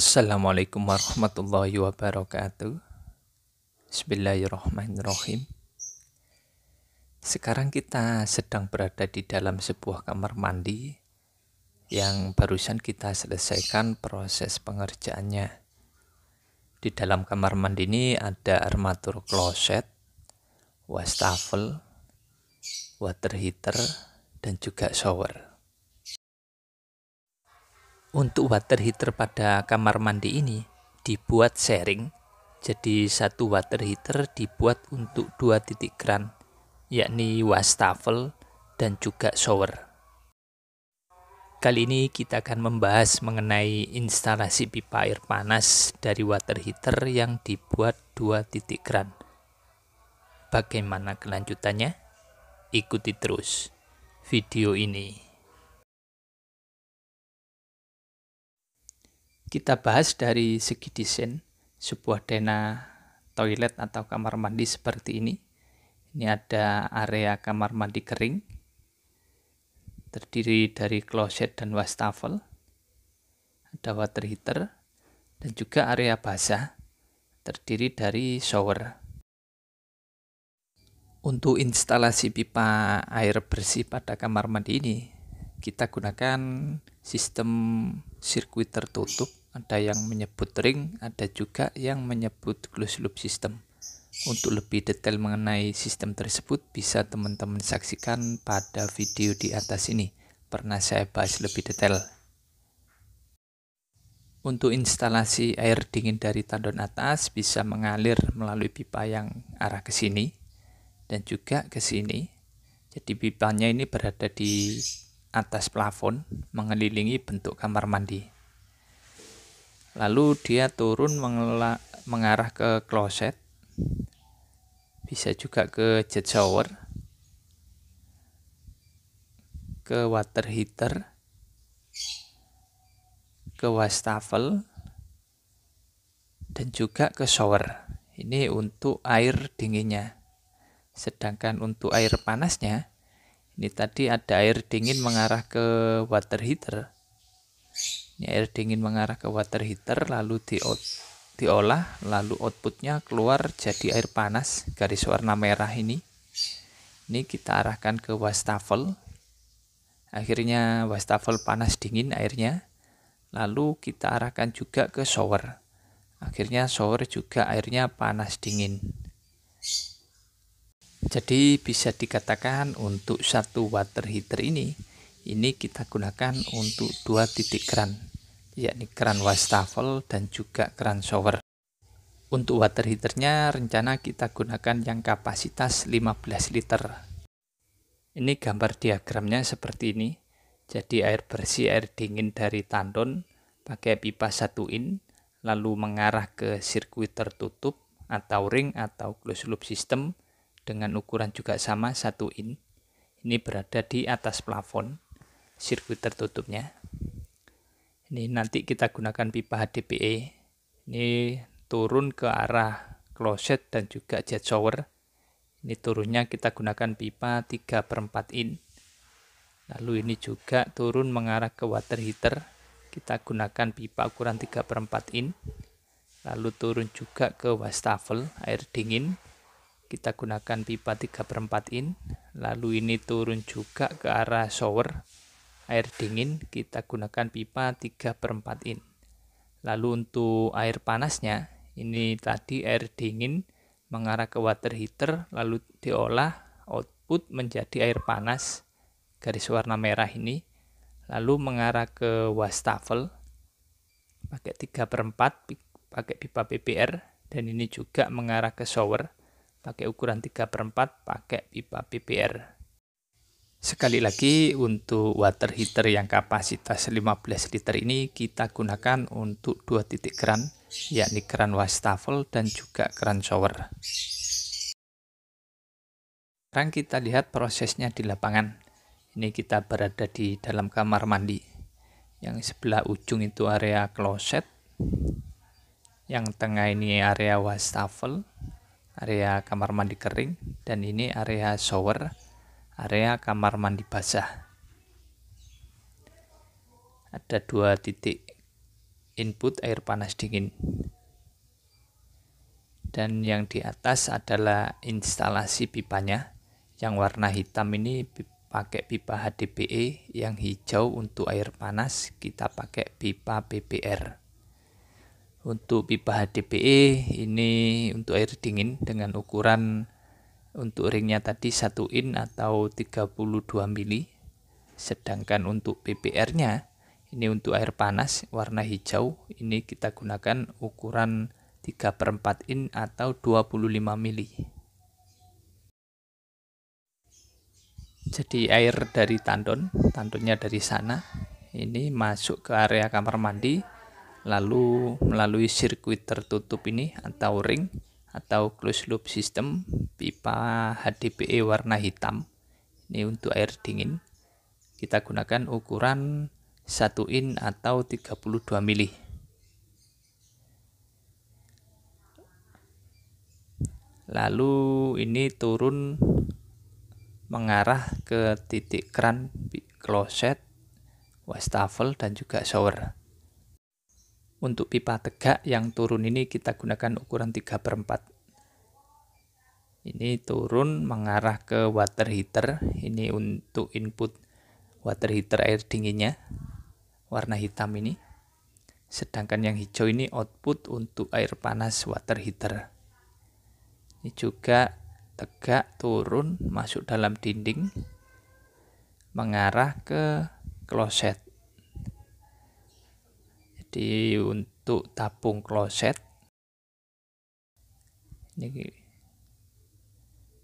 Assalamualaikum warahmatullahi wabarakatuh. Bismillahirrahmanirrahim. Sekarang kita sedang berada di dalam sebuah kamar mandi yang barusan kita selesaikan proses pengerjaannya. Di dalam kamar mandi ini ada armatur kloset, wastafel, water heater, dan juga shower. Untuk water heater pada kamar mandi ini dibuat sharing. Jadi satu water heater dibuat untuk dua titik keran, yakni wastafel dan juga shower. Kali ini kita akan membahas mengenai instalasi pipa air panas dari water heater yang dibuat dua titik keran. Bagaimana kelanjutannya? Ikuti terus video ini. Kita bahas dari segi desain sebuah dena toilet atau kamar mandi seperti ini. Ini ada area kamar mandi kering, terdiri dari kloset dan wastafel, ada water heater, dan juga area basah, terdiri dari shower. Untuk instalasi pipa air bersih pada kamar mandi ini, kita gunakan sistem sirkuit tertutup ada yang menyebut ring, ada juga yang menyebut closed loop system. Untuk lebih detail mengenai sistem tersebut bisa teman-teman saksikan pada video di atas ini. Pernah saya bahas lebih detail. Untuk instalasi air dingin dari tandon atas bisa mengalir melalui pipa yang arah ke sini dan juga ke sini. Jadi pipanya ini berada di atas plafon mengelilingi bentuk kamar mandi lalu dia turun mengarah ke kloset bisa juga ke jet shower ke water heater ke wastafel dan juga ke shower ini untuk air dinginnya sedangkan untuk air panasnya ini tadi ada air dingin mengarah ke water heater air dingin mengarah ke water heater lalu di diolah lalu outputnya keluar jadi air panas garis warna merah ini ini kita arahkan ke wastafel akhirnya wastafel panas dingin airnya lalu kita arahkan juga ke shower akhirnya shower juga airnya panas dingin jadi bisa dikatakan untuk satu water heater ini ini kita gunakan untuk dua titik keran yakni keran wastafel dan juga keran shower. Untuk water heaternya rencana kita gunakan yang kapasitas 15 liter. Ini gambar diagramnya seperti ini. Jadi air bersih, air dingin dari tandon pakai pipa satu in lalu mengarah ke sirkuit tertutup atau ring atau closed loop system dengan ukuran juga sama satu in. Ini berada di atas plafon sirkuit tertutupnya ini nanti kita gunakan pipa HDPE. Ini turun ke arah kloset dan juga jet shower. Ini turunnya kita gunakan pipa 3 per 4 in. Lalu ini juga turun mengarah ke water heater. Kita gunakan pipa ukuran 3 per 4 in. Lalu turun juga ke wastafel air dingin. Kita gunakan pipa 3 per 4 in. Lalu ini turun juga ke arah shower air dingin kita gunakan pipa 3 per 4 in. Lalu untuk air panasnya, ini tadi air dingin mengarah ke water heater lalu diolah output menjadi air panas garis warna merah ini lalu mengarah ke wastafel pakai 3 per 4 pakai pipa PPR dan ini juga mengarah ke shower pakai ukuran 3 per 4 pakai pipa PPR Sekali lagi untuk water heater yang kapasitas 15 liter ini kita gunakan untuk dua titik keran yakni keran wastafel dan juga keran shower. Sekarang kita lihat prosesnya di lapangan. Ini kita berada di dalam kamar mandi. Yang sebelah ujung itu area kloset. Yang tengah ini area wastafel, area kamar mandi kering dan ini area shower area kamar mandi basah. Ada dua titik input air panas dingin. Dan yang di atas adalah instalasi pipanya. Yang warna hitam ini pakai pipa HDPE, yang hijau untuk air panas kita pakai pipa PPR. Untuk pipa HDPE ini untuk air dingin dengan ukuran untuk ringnya tadi satu in atau 32 mili sedangkan untuk PPR nya ini untuk air panas warna hijau ini kita gunakan ukuran 3 per 4 in atau 25 mili jadi air dari tandon tandonnya dari sana ini masuk ke area kamar mandi lalu melalui sirkuit tertutup ini atau ring atau close loop system pipa HDPE warna hitam ini untuk air dingin kita gunakan ukuran 1 in atau 32 mili lalu ini turun mengarah ke titik kran closet wastafel dan juga shower untuk pipa tegak yang turun ini kita gunakan ukuran 3 per 4. Ini turun mengarah ke water heater. Ini untuk input water heater air dinginnya. Warna hitam ini. Sedangkan yang hijau ini output untuk air panas water heater. Ini juga tegak turun masuk dalam dinding mengarah ke kloset. Jadi untuk tabung kloset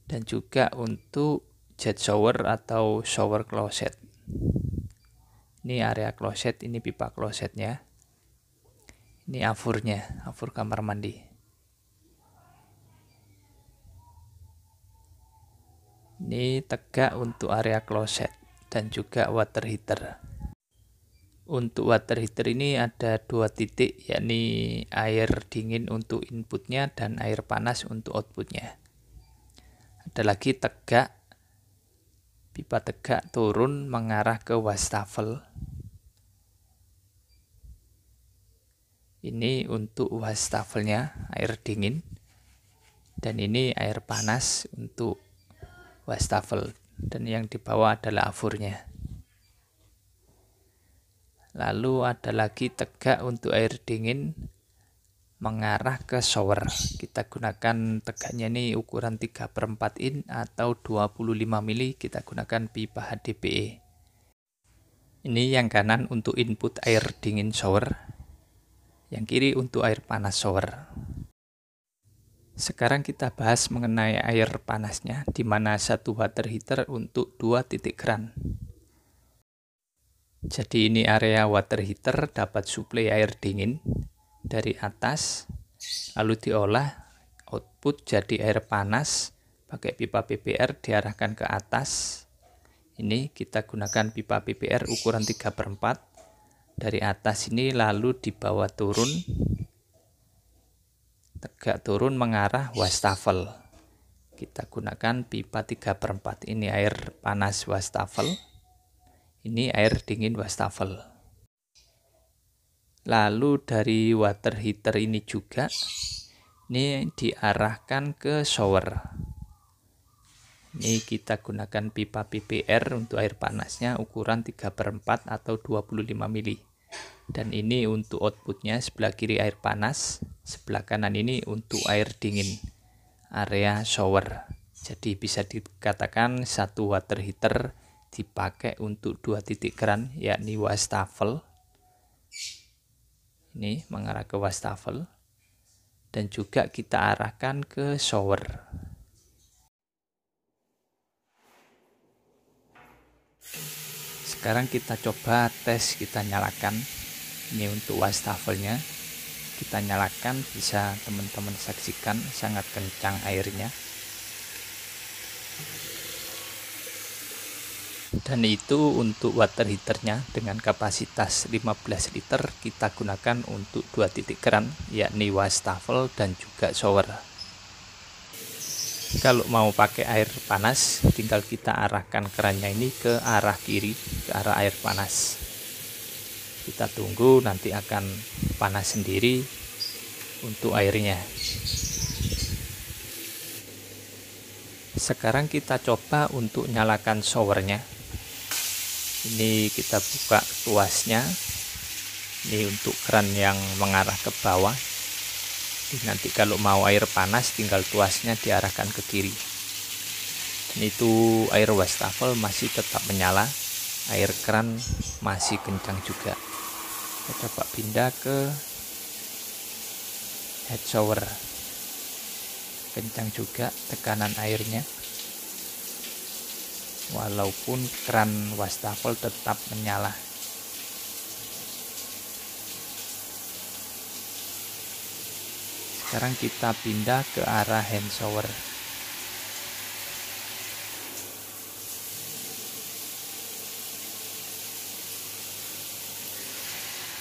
dan juga untuk jet shower atau shower kloset Ini area kloset ini pipa klosetnya Ini afurnya, afur kamar mandi. Ini tegak untuk area kloset dan juga water heater. Untuk water heater ini ada dua titik, yakni air dingin untuk inputnya dan air panas untuk outputnya. Ada lagi tegak, pipa tegak turun mengarah ke wastafel. Ini untuk wastafelnya air dingin dan ini air panas untuk wastafel dan yang di bawah adalah afurnya. Lalu ada lagi tegak untuk air dingin mengarah ke shower. Kita gunakan tegaknya ini ukuran 3 per 4 in atau 25 mili. Kita gunakan pipa HDPE. Ini yang kanan untuk input air dingin shower. Yang kiri untuk air panas shower. Sekarang kita bahas mengenai air panasnya, di mana satu water heater untuk dua titik keran. Jadi ini area water heater dapat suplai air dingin dari atas lalu diolah output jadi air panas pakai pipa PPR diarahkan ke atas. Ini kita gunakan pipa PPR ukuran 3/4 dari atas ini lalu dibawa turun tegak turun mengarah wastafel. Kita gunakan pipa 3/4 ini air panas wastafel. Ini air dingin wastafel. Lalu dari water heater ini juga ini diarahkan ke shower. Ini kita gunakan pipa PPR untuk air panasnya ukuran 3 per 4 atau 25 mili. Dan ini untuk outputnya sebelah kiri air panas, sebelah kanan ini untuk air dingin, area shower. Jadi bisa dikatakan satu water heater dipakai untuk dua titik keran yakni wastafel ini mengarah ke wastafel dan juga kita arahkan ke shower sekarang kita coba tes kita nyalakan ini untuk wastafelnya kita nyalakan bisa teman-teman saksikan sangat kencang airnya dan itu untuk water heaternya dengan kapasitas 15 liter kita gunakan untuk dua titik keran yakni wastafel dan juga shower kalau mau pakai air panas tinggal kita arahkan kerannya ini ke arah kiri ke arah air panas kita tunggu nanti akan panas sendiri untuk airnya sekarang kita coba untuk nyalakan showernya ini kita buka tuasnya ini untuk keran yang mengarah ke bawah Jadi, nanti kalau mau air panas tinggal tuasnya diarahkan ke kiri dan itu air wastafel masih tetap menyala air keran masih kencang juga kita coba pindah ke head shower kencang juga tekanan airnya walaupun keran wastafel tetap menyala sekarang kita pindah ke arah hand shower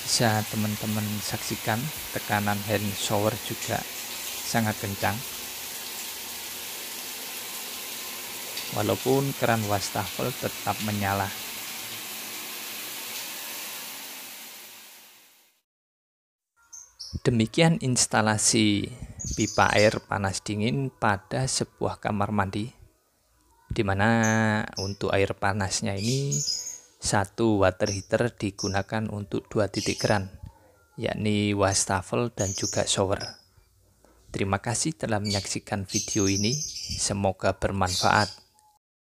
bisa teman-teman saksikan tekanan hand shower juga sangat kencang walaupun keran wastafel tetap menyala. Demikian instalasi pipa air panas dingin pada sebuah kamar mandi di mana untuk air panasnya ini satu water heater digunakan untuk dua titik keran yakni wastafel dan juga shower. Terima kasih telah menyaksikan video ini, semoga bermanfaat.